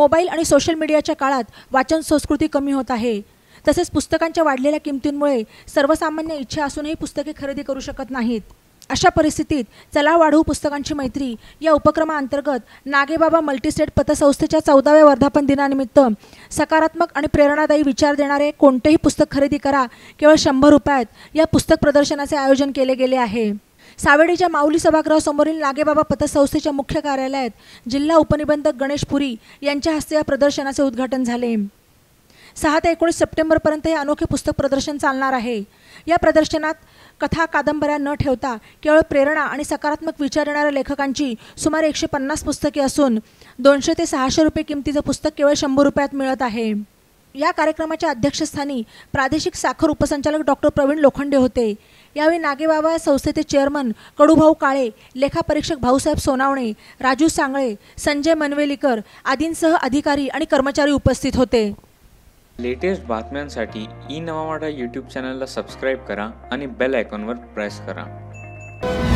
mobile आणि social मीडियाच्या काळात वाचन संस्कृती कमी होत आहे तसेच पुस्तकांच्या वाढलेल्या किमतींमुळे सर्वसामान्य इच्छा असूनही पुस्तके खरेदी करू शकत नाहीत अशा परिस्थितीत चला वाढवू पुस्तकांची मैत्री या उपक्रमाअंतर्गत नागेबाबा मल्टीस्टेट पतसंस्थेच्या चौदाव्या वर्धापन दिनानिमित्त सकारात्मक आणि प्रेरणादायी विचार देणारे कोणतेही पुस्तक खरेदी करा केवळ शंभर रुपयात या पुस्तक प्रदर्शनाचे आयोजन केले गेले आहे सावेडीच्या माऊली सभागृहासमोरील नागेबाबा पतसंस्थेच्या मुख्य कार्यालयात जिल्हा उपनिबंधक गणेश पुरी यांच्या हस्ते या प्रदर्शनाचे उद्घाटन झाले सहा ते एकोणीस सप्टेंबरपर्यंत हे अनोखे पुस्तक प्रदर्शन चालणार आहे या प्रदर्शनात कथा कादंबऱ्या न ठेवता केवळ प्रेरणा आणि सकारात्मक विचार येणाऱ्या लेखकांची सुमारे एकशे पन्नास पुस्तके असून दोनशे ते सहाशे रुपये किमतीचं पुस्तक केवळ शंभर रुपयात मिळत आहे या कार्यक्रमाच्या अध्यक्षस्थानी प्रादेशिक साखर उपसंचालक डॉक्टर प्रवीण लोखंडे होते यावेळी नागेबाबा संस्थेचे चेअरमन कडूभाऊ काळे लेखापरीक्षक भाऊसाहेब सोनावणे राजू सांगळे संजय मनवेलीकर आदींसह अधिकारी आणि कर्मचारी उपस्थित होते लेटेस्ट बातम्यांसाठी ई नवामाडा यूट्यूब चॅनलला सबस्क्राईब करा आणि बेल आयकॉनवर प्रेस करा